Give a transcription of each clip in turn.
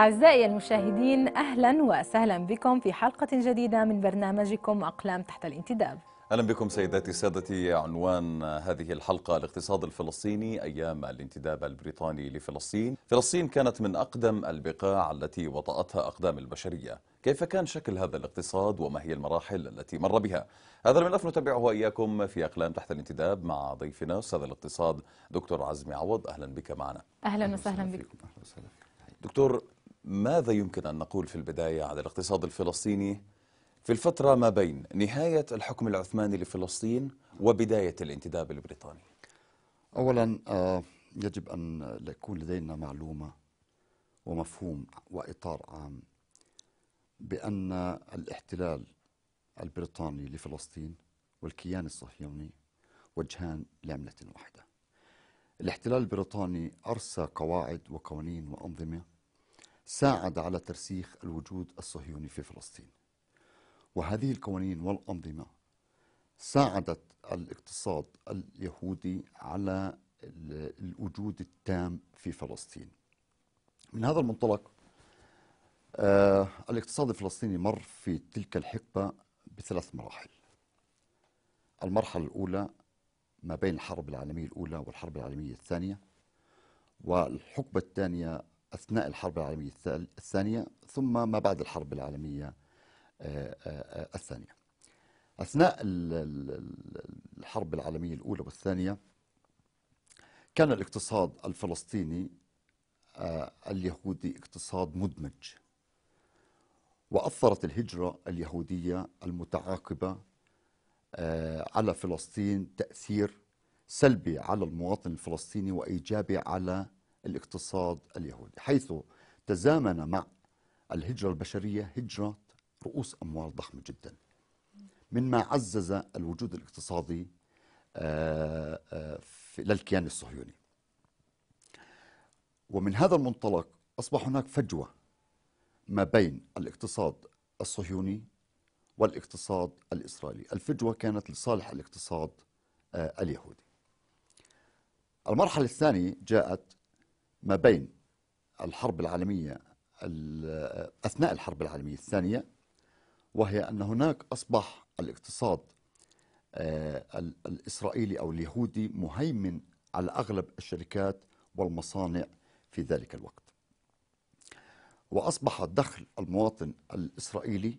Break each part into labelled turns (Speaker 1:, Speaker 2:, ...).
Speaker 1: أعزائي المشاهدين أهلا وسهلا بكم في حلقة جديدة من برنامجكم أقلام تحت الانتداب
Speaker 2: أهلا بكم سيداتي سادتي عنوان هذه الحلقة الاقتصاد الفلسطيني أيام الانتداب البريطاني لفلسطين فلسطين كانت من أقدم البقاع التي وطأتها أقدام البشرية كيف كان شكل هذا الاقتصاد وما هي المراحل التي مر بها هذا الملف نتابعه إياكم في أقلام تحت الانتداب مع ضيفنا أستاذ الاقتصاد دكتور عزمي عوض أهلا بك معنا
Speaker 1: أهلا, أهلا وسهلا بك
Speaker 2: دكتور ماذا يمكن أن نقول في البداية عن الاقتصاد الفلسطيني في الفترة ما بين نهاية الحكم العثماني لفلسطين وبداية الانتداب البريطاني أولا آه، يجب أن يكون
Speaker 3: لدينا معلومة ومفهوم وإطار عام بأن الاحتلال البريطاني لفلسطين والكيان الصهيوني وجهان لعملة واحدة الاحتلال البريطاني أرسى قواعد وقوانين وأنظمة ساعد على ترسيخ الوجود الصهيوني في فلسطين وهذه القوانين والأنظمة ساعدت الاقتصاد اليهودي على الوجود التام في فلسطين من هذا المنطلق آه الاقتصاد الفلسطيني مر في تلك الحقبة بثلاث مراحل المرحلة الأولى ما بين الحرب العالمية الأولى والحرب العالمية الثانية والحقبة الثانية أثناء الحرب العالمية الثانية ثم ما بعد الحرب العالمية آه، آه، آه، الثانية أثناء الحرب العالمية الأولى والثانية كان الاقتصاد الفلسطيني اليهودي اقتصاد مدمج وأثرت الهجرة اليهودية المتعاقبة على فلسطين تأثير سلبي على المواطن الفلسطيني وإيجابي على الاقتصاد اليهودي حيث تزامن مع الهجرة البشرية هجرة رؤوس أموال ضخمة جدا مما عزز الوجود الاقتصادي آه، آه، للكيان الصهيوني ومن هذا المنطلق أصبح هناك فجوة ما بين الاقتصاد الصهيوني والاقتصاد الإسرائيلي الفجوة كانت لصالح الاقتصاد آه، اليهودي المرحلة الثانية جاءت ما بين الحرب العالمية أثناء الحرب العالمية الثانية وهي أن هناك أصبح الاقتصاد آه، الإسرائيلي أو اليهودي مهيمن على أغلب الشركات والمصانع في ذلك الوقت وأصبح دخل المواطن الإسرائيلي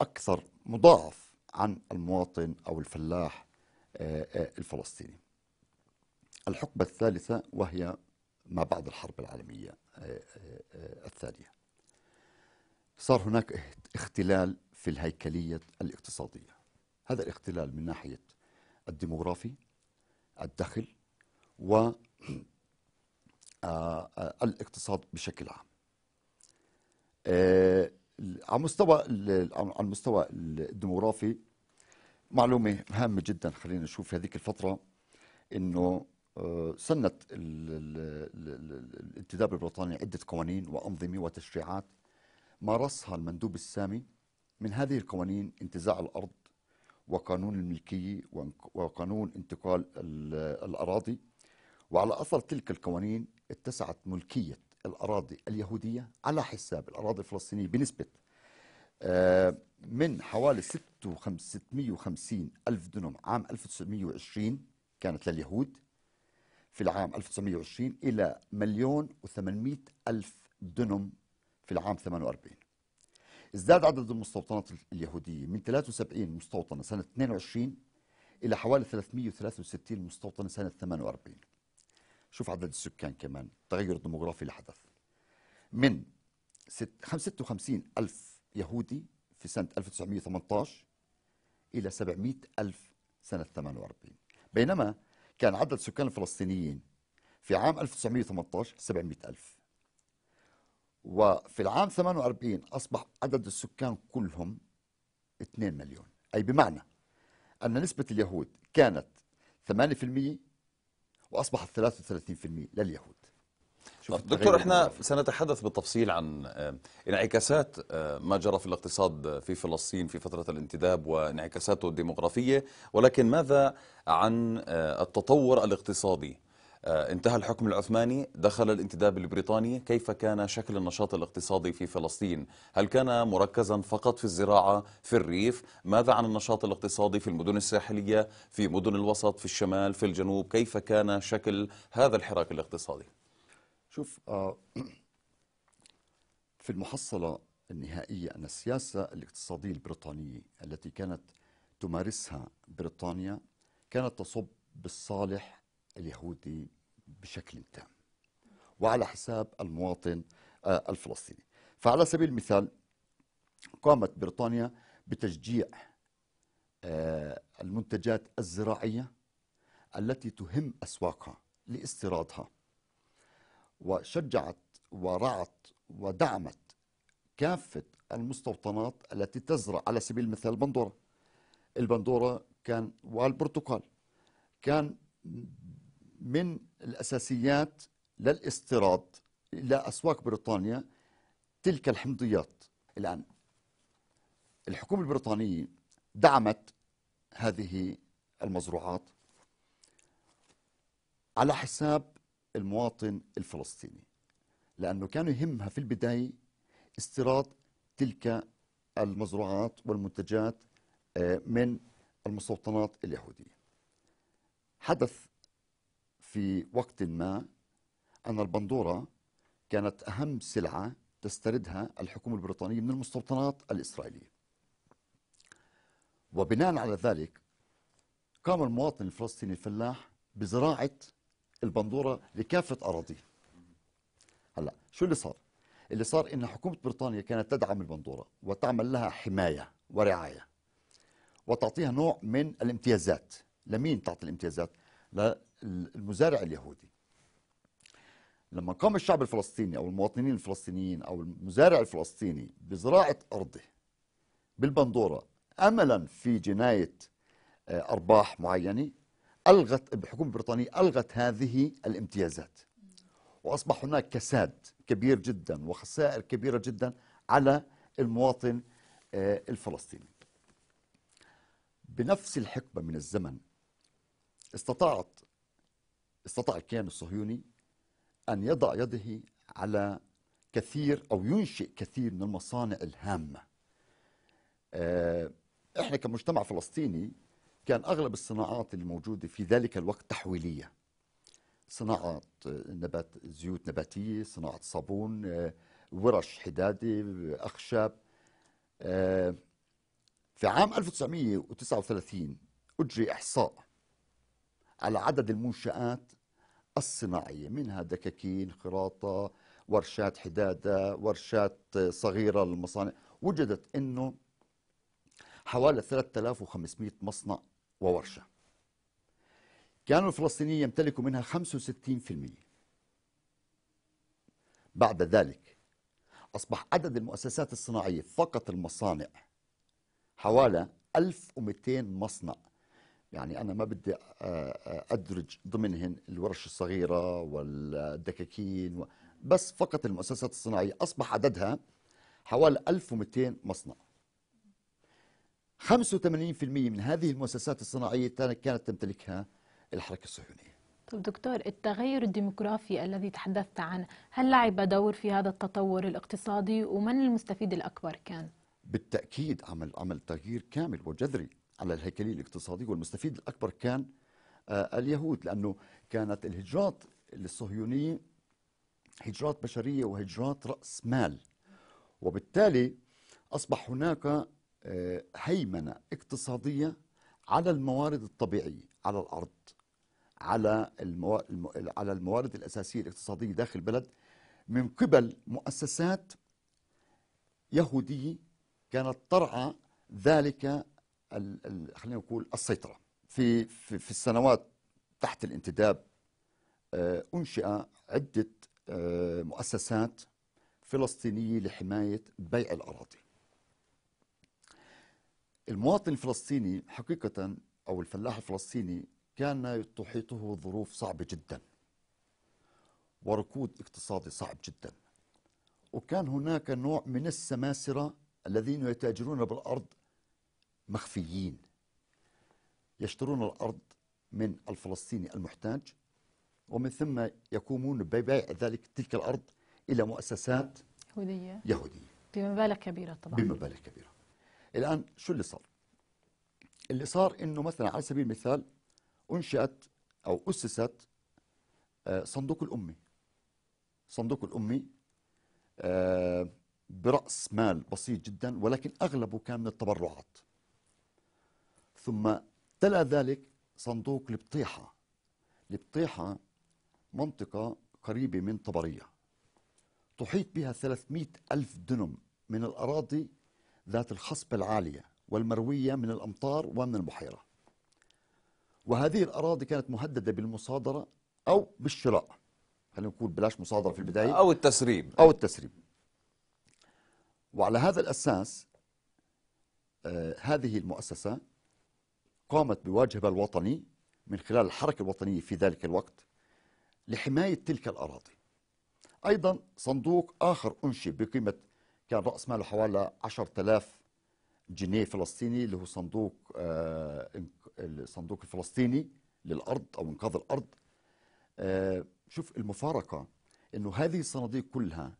Speaker 3: أكثر مضاعف عن المواطن أو الفلاح آه، آه، الفلسطيني الحقبة الثالثة وهي ما بعد الحرب العالمية آه، آه، آه، الثانية صار هناك اختلال في الهيكلية الاقتصادية هذا الاختلال من ناحية الديموغرافي الدخل و الاقتصاد بشكل عام على مستوى على المستوى الديموغرافي معلومة هامة جدا خلينا نشوف في هذيك الفترة انه سنت الانتداب البريطاني عدة قوانين وأنظمة وتشريعات مارسها المندوب السامي من هذه القوانين انتزاع الأرض وقانون الملكية وقانون انتقال الأراضي وعلى أثر تلك القوانين اتسعت ملكية الأراضي اليهودية على حساب الأراضي الفلسطينية بنسبة آه، من حوالي 650 ألف دنم عام 1920 كانت لليهود في العام 1920 إلى مليون و800 ألف دنم في العام 48 ازداد عدد المستوطنات اليهودية من 73 مستوطنة سنة 22 إلى حوالي 363 مستوطنة سنة 48 شوف عدد السكان كمان التغير الديموغرافي اللي حدث من 56 ألف يهودي في سنة 1918 إلى 700 ألف سنة 48 بينما كان عدد سكان الفلسطينيين في عام 1918 700 ألف وفي العام 48 أصبح عدد السكان كلهم 2 مليون أي بمعنى أن نسبة اليهود كانت 8% وأصبحت 33% لليهود
Speaker 2: دكتور احنا سنتحدث بالتفصيل عن آه، انعكاسات آه، ما جرى في الاقتصاد آه، في فلسطين في فترة الانتداب وانعكاساته الديموغرافيه ولكن ماذا عن التطور الاقتصادي انتهى الحكم العثماني دخل الانتداب البريطاني كيف كان شكل النشاط الاقتصادي في فلسطين هل كان مركزا فقط في الزراعة في الريف ماذا عن النشاط الاقتصادي في المدن الساحلية في مدن الوسط في الشمال في الجنوب كيف كان شكل هذا الحراك الاقتصادي
Speaker 3: شوف آه، في المحصلة النهائية أن السياسة الاقتصادية البريطانية التي كانت تمارسها بريطانيا كانت تصب بالصالح اليهودي بشكل تام وعلى حساب المواطن آه، الفلسطيني فعلى سبيل المثال قامت بريطانيا بتشجيع آه، المنتجات الزراعية التي تهم أسواقها لاستيرادها وشجعت ورعت ودعمت كافة المستوطنات التي تزرع على سبيل المثال البندورة البندورة كان والبرتقال كان من الأساسيات للاستيراد إلى أسواق بريطانيا تلك الحمضيات الآن الحكومة البريطانية دعمت هذه المزروعات على حساب المواطن الفلسطيني لأنه كان يهمها في البداية استيراد تلك المزروعات والمنتجات آه، من المستوطنات اليهودية حدث في وقت ما أن البندورة كانت أهم سلعة تستردها الحكومة البريطانية من المستوطنات الإسرائيلية وبناء على ذلك قام المواطن الفلسطيني الفلاح بزراعة البندوره لكافه اراضيه هلا شو اللي صار اللي صار ان حكومه بريطانيا كانت تدعم البندوره وتعمل لها حمايه ورعايه وتعطيها نوع من الامتيازات لمين تعطي الامتيازات للمزارع اليهودي لما قام الشعب الفلسطيني او المواطنين الفلسطينيين او المزارع الفلسطيني بزراعه ارضه بالبندوره املا في جنايه آه، ارباح معينه ألغت الحكومة البريطانية ألغت هذه الامتيازات وأصبح هناك كساد كبير جدا وخسائر كبيرة جدا على المواطن آه، الفلسطيني بنفس الحقبة من الزمن استطاعت استطاع الكيان الصهيوني أن يضع يده على كثير أو ينشئ كثير من المصانع الهامة آه، احنا كمجتمع فلسطيني كان أغلب الصناعات الموجودة في ذلك الوقت تحويلية صناعة آه، نبات زيوت نباتية صناعة صابون آه، ورش حدادة أخشاب آه، في عام 1939 أجري إحصاء على عدد المنشآت الصناعية منها دكاكين خراطة ورشات حدادة ورشات صغيرة للمصانع وجدت أنه حوالي 3500 مصنع وورشة كان الفلسطينيين يمتلكوا منها 65% بعد ذلك أصبح عدد المؤسسات الصناعية فقط المصانع حوالي 1200 مصنع يعني أنا ما بدي آه، آه، أدرج ضمنهن الورش الصغيرة والدكاكين بس فقط المؤسسات الصناعية أصبح عددها حوالي 1200 مصنع 85% من هذه المؤسسات الصناعية كانت تمتلكها الحركة الصهيونية
Speaker 1: طب دكتور التغير الديموغرافي الذي تحدثت عنه هل لعب دور في هذا التطور الاقتصادي ومن المستفيد الأكبر كان؟
Speaker 3: بالتأكيد عمل عمل تغيير كامل وجذري على الهيكلية الاقتصادية والمستفيد الأكبر كان آه، اليهود لأنه كانت الهجرات للصهيونية هجرات بشرية وهجرات رأس مال وبالتالي أصبح هناك هيمنة اقتصادية على الموارد الطبيعية على الأرض على على الموارد الأساسية الاقتصادية داخل البلد من قبل مؤسسات يهودية كانت ترعى ذلك خلينا نقول السيطرة في, في, في السنوات تحت الانتداب آه، أنشئ عدة آه، مؤسسات فلسطينية لحماية بيع الأراضي المواطن الفلسطيني حقيقة أو الفلاح الفلسطيني كان تحيطه ظروف صعبة جدا وركود اقتصادي صعب جدا وكان هناك نوع من السماسرة الذين يتاجرون بالأرض مخفيين يشترون الأرض من الفلسطيني المحتاج ومن ثم يقومون ببيع ذلك تلك الأرض إلى مؤسسات
Speaker 1: يهودية يهودية بمبالغ كبيرة طبعا بمبالغ
Speaker 3: كبيرة الآن شو اللي صار اللي صار أنه مثلا على سبيل المثال أنشأت أو أسست آه، صندوق الأمي صندوق الأمي آه، برأس مال بسيط جدا ولكن أغلبه كان من التبرعات ثم تلا ذلك صندوق البطيحة البطيحة منطقة قريبة من طبرية تحيط بها 300 ألف دنم من الأراضي ذات الخصبة العالية والمروية من الأمطار ومن البحيرة وهذه الأراضي كانت مهددة بالمصادرة أو بالشراء خلينا نقول بلاش مصادرة في البداية أو التسريب أو التسريب وعلى هذا الأساس آه هذه المؤسسة قامت بواجبها الوطني من خلال الحركة الوطنية في ذلك الوقت لحماية تلك الأراضي أيضا صندوق آخر أنشئ بقيمة كان رأس ماله حوالي 10000 جنيه فلسطيني اللي هو صندوق آه، الصندوق الفلسطيني للأرض أو إنقاذ الأرض آه، شوف المفارقة إنه هذه الصناديق كلها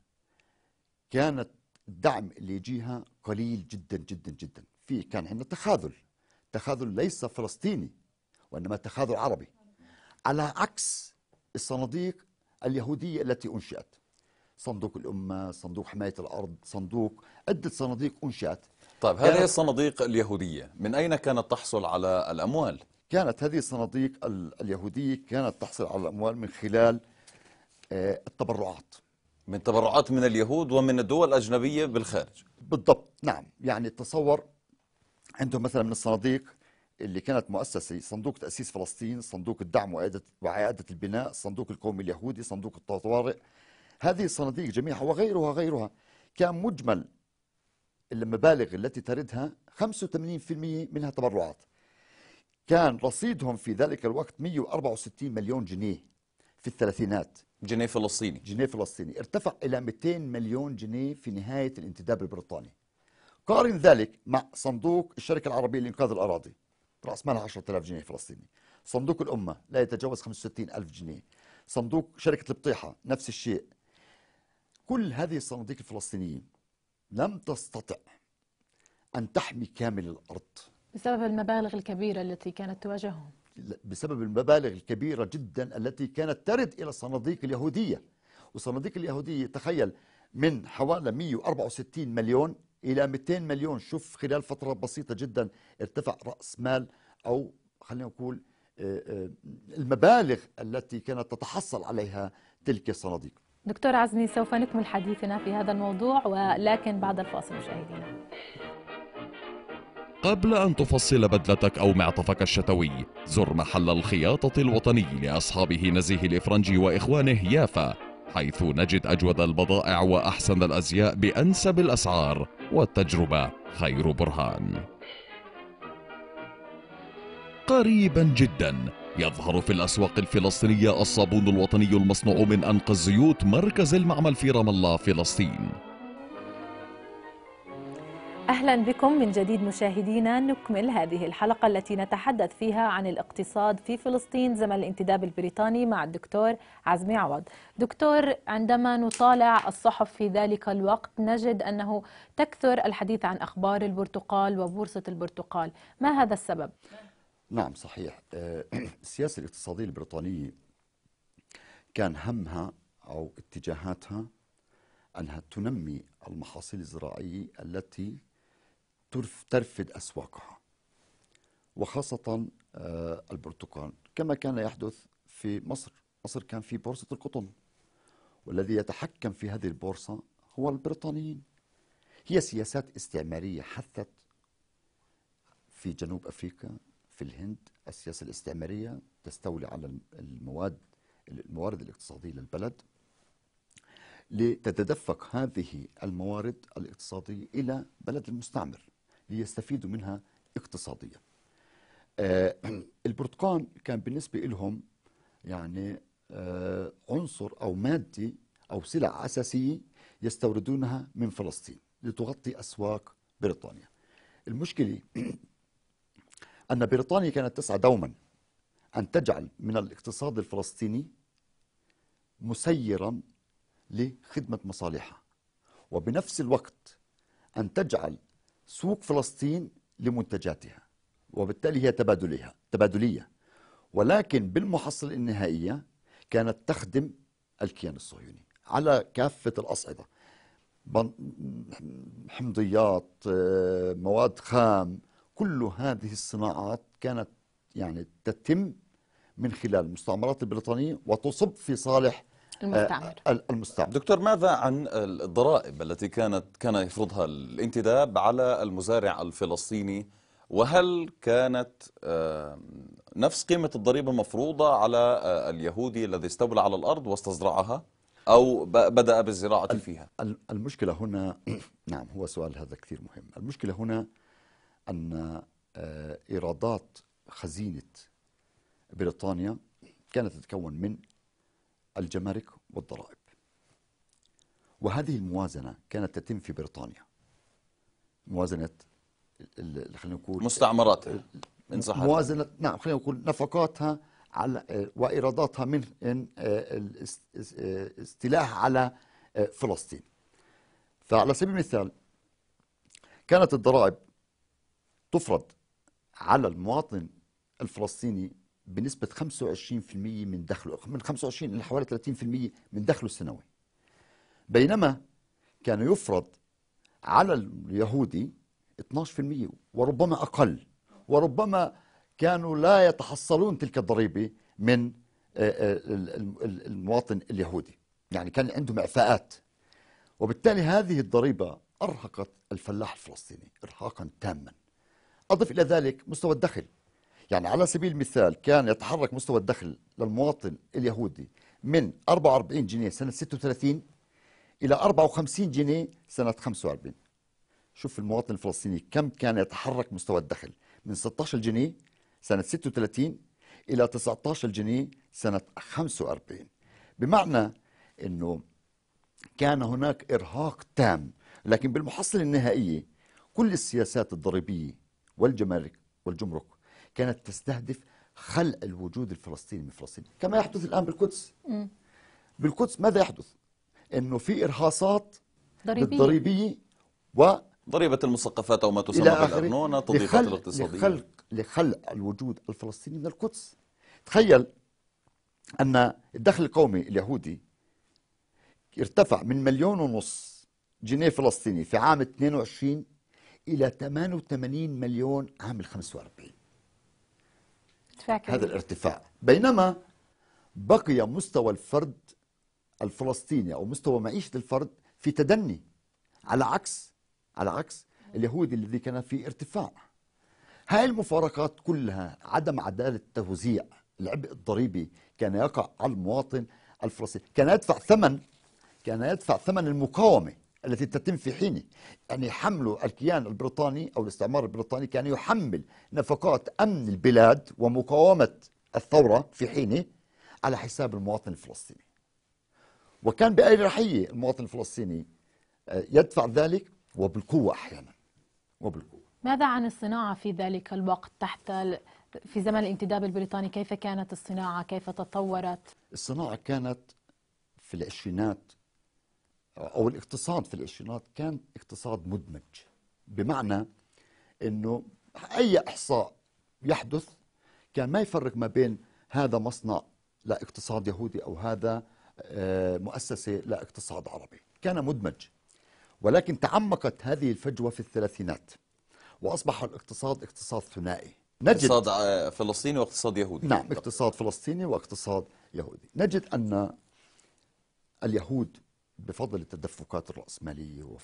Speaker 3: كانت الدعم اللي يجيها قليل جدا جدا جدا في كان عندنا تخاذل تخاذل ليس فلسطيني وإنما تخاذل عربي على عكس الصناديق اليهودية التي أنشئت صندوق الأمة صندوق حماية الأرض صندوق عدة صناديق أنشأت
Speaker 2: طيب هذه الصناديق اليهودية من أين كانت تحصل على الأموال؟ كانت
Speaker 3: هذه الصناديق اليهودية كانت تحصل على الأموال من خلال آه، التبرعات من تبرعات من
Speaker 2: اليهود ومن الدول الأجنبية
Speaker 3: بالخارج بالضبط نعم يعني تصور عندهم مثلا من الصناديق اللي كانت مؤسسة صندوق تأسيس فلسطين صندوق الدعم وعيادة البناء صندوق القومي اليهودي صندوق الطوارئ هذه الصناديق جميعها وغيرها غيرها كان مجمل المبالغ التي تردها 85% منها تبرعات كان رصيدهم في ذلك الوقت 164 مليون جنيه في الثلاثينات
Speaker 2: جنيه فلسطيني
Speaker 3: جنيه فلسطيني ارتفع إلى 200 مليون جنيه في نهاية الانتداب البريطاني قارن ذلك مع صندوق الشركة العربية لإنقاذ الأراضي رأس مالها 10000 جنيه فلسطيني صندوق الأمة لا يتجاوز 65000 جنيه صندوق شركة البطيحة نفس الشيء كل هذه الصناديق الفلسطينية لم تستطع أن تحمي كامل الأرض
Speaker 1: بسبب المبالغ الكبيرة التي كانت تواجههم
Speaker 3: بسبب المبالغ الكبيرة جدا التي كانت ترد إلى الصناديق اليهودية والصناديق اليهودية تخيل من حوالي 164 مليون إلى 200 مليون شوف خلال فترة بسيطة جدا ارتفع رأس مال أو خلينا نقول آه، آه، المبالغ التي كانت تتحصل عليها تلك الصناديق
Speaker 1: دكتور عزمي سوف نكمل حديثنا في هذا الموضوع ولكن بعد الفاصل مشاهدينا
Speaker 2: قبل أن تفصل بدلتك أو معطفك الشتوي زر محل الخياطة الوطني لأصحابه نزيه الإفرنجي وإخوانه يافا حيث نجد أجود البضائع وأحسن الأزياء بأنسب الأسعار والتجربة خير برهان قريبا جداً يظهر في الأسواق الفلسطينية الصابون الوطني المصنوع من أنقى الزيوت مركز المعمل في رام الله فلسطين
Speaker 1: أهلا بكم من جديد مشاهدينا نكمل هذه الحلقة التي نتحدث فيها عن الاقتصاد في فلسطين زمن الانتداب البريطاني مع الدكتور عزمي عوض دكتور عندما نطالع الصحف في ذلك الوقت نجد أنه تكثر الحديث عن أخبار البرتقال وبورصة البرتقال ما هذا السبب؟
Speaker 3: نعم صحيح آه، السياسة الاقتصادية البريطانية كان همها أو اتجاهاتها أنها تنمي المحاصيل الزراعية التي ترفد أسواقها وخاصة آه، البرتقال كما كان يحدث في مصر مصر كان في بورصة القطن والذي يتحكم في هذه البورصة هو البريطانيين هي سياسات استعمارية حثت في جنوب أفريقيا في الهند السياسة الاستعمارية تستولي على المواد الموارد الاقتصادية للبلد لتتدفق هذه الموارد الاقتصادية إلى بلد المستعمر ليستفيدوا منها اقتصاديا آه، البرتقال كان بالنسبة لهم يعني آه، عنصر أو مادي أو سلع أساسية يستوردونها من فلسطين لتغطي أسواق بريطانيا المشكلة أن بريطانيا كانت تسعى دوما أن تجعل من الاقتصاد الفلسطيني مسيرا لخدمة مصالحها وبنفس الوقت أن تجعل سوق فلسطين لمنتجاتها وبالتالي هي تبادلها تبادلية ولكن بالمحصلة النهائية كانت تخدم الكيان الصهيوني على كافة الأصعدة حمضيات آه، مواد خام كل هذه الصناعات كانت يعني تتم
Speaker 2: من خلال المستعمرات البريطانية وتصب في صالح آه، المستعمر المستعمر دكتور ماذا عن الضرائب التي كانت كان يفرضها الانتداب على المزارع الفلسطيني وهل كانت آه، نفس قيمة الضريبة المفروضة على آه، اليهودي الذي استولى على الأرض واستزرعها أو بدأ بالزراعة فيها
Speaker 3: المشكلة هنا نعم هو سؤال هذا كثير مهم المشكلة هنا أن آه، إيرادات خزينة بريطانيا كانت تتكون من الجمارك والضرائب وهذه الموازنة كانت تتم في بريطانيا موازنة
Speaker 2: خلينا نقول مستعمراتها إن صح موازنة
Speaker 3: نعم خلينا نقول نفقاتها على آه، وإيراداتها من آه، استلاح على فلسطين فعلى سبيل المثال كانت الضرائب تفرض على المواطن الفلسطيني بنسبة 25% من دخله من 25 إلى حوالي 30% من دخله السنوي بينما كان يفرض على اليهودي 12% وربما أقل وربما كانوا لا يتحصلون تلك الضريبة من آه، آه، المواطن اليهودي يعني كان عندهم إعفاءات وبالتالي هذه الضريبة أرهقت الفلاح الفلسطيني إرهاقا تاما أضف إلى ذلك مستوى الدخل يعني على سبيل المثال كان يتحرك مستوى الدخل للمواطن اليهودي من 44 جنيه سنة 36 إلى 54 جنيه سنة 45 شوف المواطن الفلسطيني كم كان يتحرك مستوى الدخل من 16 جنيه سنة 36 إلى 19 جنيه سنة 45 بمعنى أنه كان هناك إرهاق تام لكن بالمحصلة النهائية كل السياسات الضريبية والجمارك والجمرك كانت تستهدف خلق الوجود الفلسطيني من فلسطين كما يحدث الآن بالقدس بالقدس ماذا يحدث؟ أنه في إرهاصات
Speaker 1: ضريبية, ضريبية
Speaker 3: و ضريبة المثقفات أو ما تسمى بالأرنونة تضييقات الاقتصادية لخلق, لخلق الوجود الفلسطيني من القدس تخيل أن الدخل القومي اليهودي ارتفع من مليون ونص جنيه فلسطيني في عام 22 إلى 88 مليون عام 45 تفاكر. هذا الارتفاع بينما بقي مستوى الفرد الفلسطيني أو مستوى معيشة الفرد في تدني على عكس على عكس اليهودي الذي كان في ارتفاع هاي المفارقات كلها عدم عدالة توزيع العبء الضريبي كان يقع على المواطن الفلسطيني كان يدفع ثمن كان يدفع ثمن المقاومة التي تتم في حينه يعني حمل الكيان البريطاني أو الاستعمار البريطاني كان يحمل نفقات أمن البلاد ومقاومة الثورة في حينه على حساب المواطن الفلسطيني وكان بأريحية المواطن الفلسطيني آه، يدفع ذلك وبالقوة أحيانا وبالقوة
Speaker 1: ماذا عن الصناعة في ذلك الوقت تحت في زمن الانتداب البريطاني كيف كانت الصناعة كيف تطورت
Speaker 3: الصناعة كانت في العشرينات او الاقتصاد في العشرينات كان اقتصاد مدمج بمعنى انه اي احصاء يحدث كان ما يفرق ما بين هذا مصنع لا اقتصاد يهودي او هذا آه، مؤسسه لا اقتصاد عربي كان مدمج ولكن تعمقت هذه الفجوه في الثلاثينات واصبح الاقتصاد اقتصاد ثنائي نجد اقتصاد
Speaker 2: آه، فلسطيني واقتصاد يهودي
Speaker 3: نعم اقتصاد فلسطيني واقتصاد يهودي نجد ان اليهود بفضل التدفقات الرأسمالية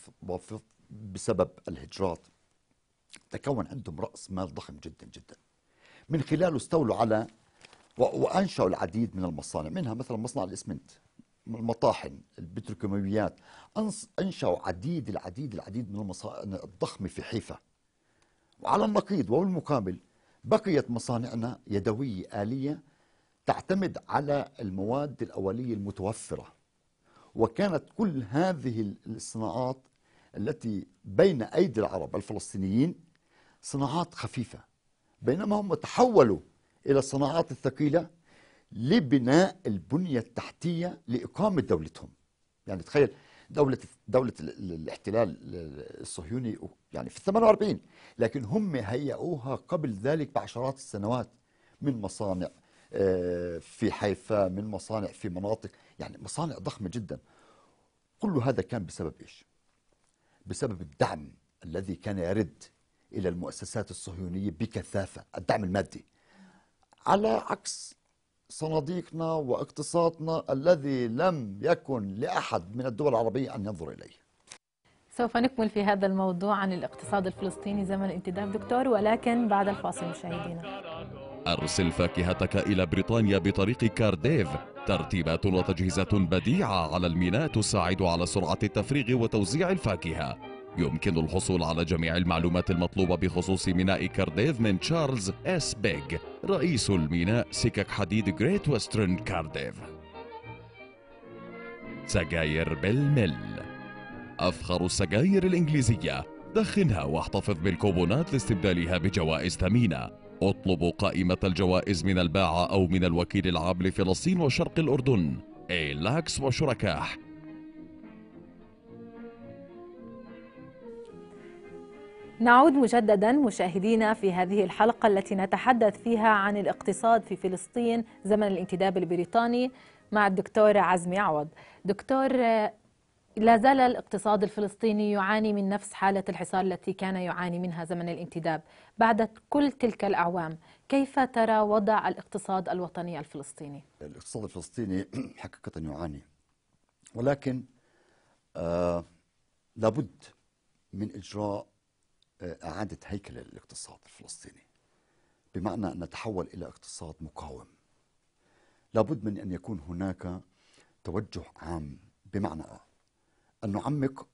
Speaker 3: وبسبب الهجرات تكون عندهم رأس مال ضخم جدا جدا من خلاله استولوا على وأنشأوا العديد من المصانع منها مثلا مصنع الإسمنت المطاحن البتروكيماويات أنشأوا عديد العديد العديد من المصانع الضخمة في حيفا وعلى النقيض وبالمقابل بقيت مصانعنا يدوية آلية تعتمد على المواد الأولية المتوفرة وكانت كل هذه الصناعات التي بين أيدي العرب الفلسطينيين صناعات خفيفة بينما هم تحولوا إلى الصناعات الثقيلة لبناء البنية التحتية لإقامة دولتهم يعني تخيل دولة دولة الاحتلال الصهيوني يعني في 48 لكن هم هيئوها قبل ذلك بعشرات السنوات من مصانع آه، في حيفا من مصانع في مناطق يعني مصانع ضخمة جدا كل هذا كان بسبب إيش؟ بسبب الدعم الذي كان يرد إلى المؤسسات الصهيونية بكثافة الدعم المادي على عكس صناديقنا واقتصادنا الذي لم يكن لأحد من الدول العربية أن ينظر إليه
Speaker 1: سوف نكمل في هذا الموضوع عن الاقتصاد الفلسطيني زمن الانتداب دكتور ولكن بعد الفاصل مشاهدينا
Speaker 2: أرسل فاكهتك إلى بريطانيا بطريق كارديف ترتيبات وتجهيزات بديعة على الميناء تساعد على سرعة التفريغ وتوزيع الفاكهة يمكن الحصول على جميع المعلومات المطلوبة بخصوص ميناء كارديف من تشارلز اس بيج رئيس الميناء سكك حديد جريت وسترن كارديف سجاير بالمل أفخر السجاير الإنجليزية دخنها واحتفظ بالكوبونات لاستبدالها بجوائز ثمينة اطلبوا قائمة الجوائز من الباعة أو من الوكيل العام لفلسطين وشرق الأردن إيلاكس وشركاه
Speaker 1: نعود مجددا مشاهدينا في هذه الحلقة التي نتحدث فيها عن الاقتصاد في فلسطين زمن الانتداب البريطاني مع الدكتور عزمي عوض دكتور لا زال الاقتصاد الفلسطيني يعاني من نفس حالة الحصار التي كان يعاني منها زمن الانتداب بعد كل تلك الأعوام كيف ترى وضع الاقتصاد الوطني الفلسطيني؟
Speaker 3: الاقتصاد الفلسطيني حقيقة يعاني ولكن آه لابد من إجراء آه إعادة هيكل الاقتصاد الفلسطيني بمعنى أن نتحول إلى اقتصاد مقاوم لابد من أن يكون هناك توجه عام بمعنى أن نعمق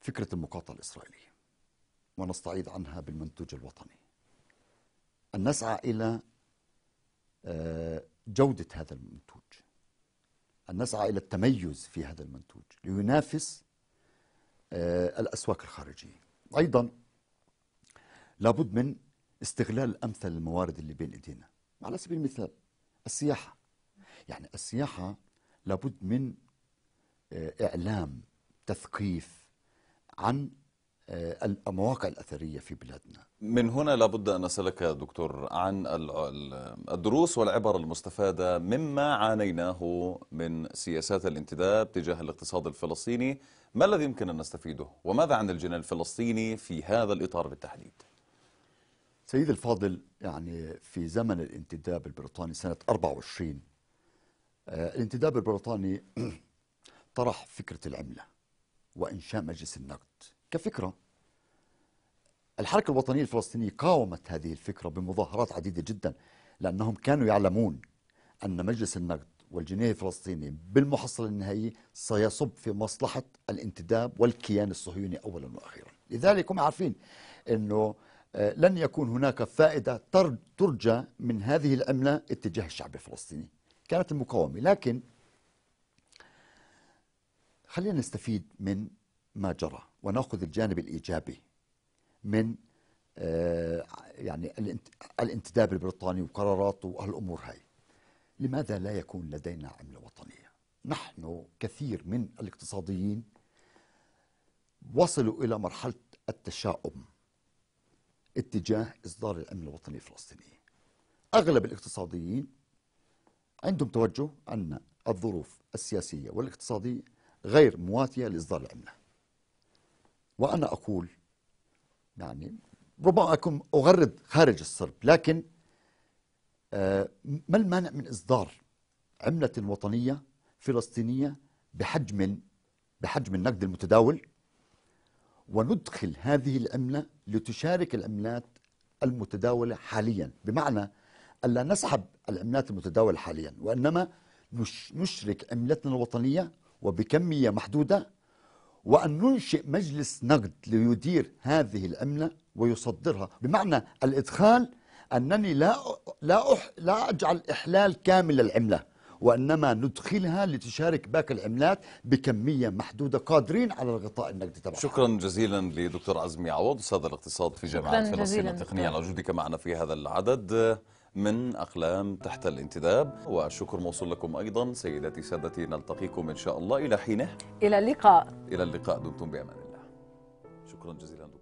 Speaker 3: فكرة المقاطعة الإسرائيلية ونستعيد عنها بالمنتوج الوطني أن نسعى إلى آه، جودة هذا المنتوج أن نسعى إلى التميز في هذا المنتوج لينافس آه، الأسواق الخارجية أيضا لابد من استغلال أمثل الموارد اللي بين إيدينا على سبيل المثال السياحة يعني السياحة لابد من آه، إعلام تثقيف عن آه، المواقع
Speaker 2: الأثرية في بلادنا من هنا لابد أن أسألك دكتور عن الدروس والعبر المستفادة مما عانيناه من سياسات الانتداب تجاه الاقتصاد الفلسطيني ما الذي يمكن أن نستفيده وماذا عن الجنة الفلسطيني في هذا الإطار بالتحديد
Speaker 3: سيد الفاضل يعني في زمن الانتداب البريطاني سنة 24 آه، الانتداب البريطاني طرح فكرة العملة وإنشاء مجلس النقد كفكرة الحركة الوطنية الفلسطينية قاومت هذه الفكرة بمظاهرات عديدة جدا لأنهم كانوا يعلمون أن مجلس النقد والجنيه الفلسطيني بالمحصلة النهائية سيصب في مصلحة الانتداب والكيان الصهيوني أولا وأخيرا لذلك هم عارفين أنه آه، لن يكون هناك فائدة ترجى من هذه العملة اتجاه الشعب الفلسطيني كانت المقاومة لكن خلينا نستفيد من ما جرى وناخذ الجانب الايجابي من آه، يعني الانتداب البريطاني وقراراته وهالامور هاي لماذا لا يكون لدينا عمله وطنيه نحن كثير من الاقتصاديين وصلوا الى مرحله التشاؤم اتجاه اصدار العمله الوطنيه الفلسطينيه اغلب الاقتصاديين عندهم توجه ان الظروف السياسيه والاقتصاديه غير مواتية لإصدار العملة وأنا أقول يعني ربما أكون أغرد خارج الصرب لكن آه، ما المانع من إصدار عملة وطنية فلسطينية بحجم بحجم النقد المتداول وندخل هذه العملة لتشارك العملات المتداولة حاليا بمعنى ألا نسحب العملات المتداولة حاليا وإنما نشرك عملتنا الوطنية وبكمية محدودة وأن ننشئ مجلس نقد ليدير هذه الأمنة ويصدرها بمعنى الإدخال أنني لا لا أح لا أجعل إحلال كامل للعملة وإنما ندخلها لتشارك باقي العملات بكمية محدودة قادرين على الغطاء النقدي
Speaker 2: تبعها شكرا جزيلا لدكتور عزمي عوض أستاذ الاقتصاد في جامعة فلسطين التقنية على وجودك معنا في هذا العدد من أقلام تحت الانتداب والشكر موصول لكم أيضا سيداتي سادتي نلتقيكم إن شاء الله إلى حينه
Speaker 1: إلى اللقاء
Speaker 2: إلى اللقاء دمتم بأمان الله شكرا جزيلا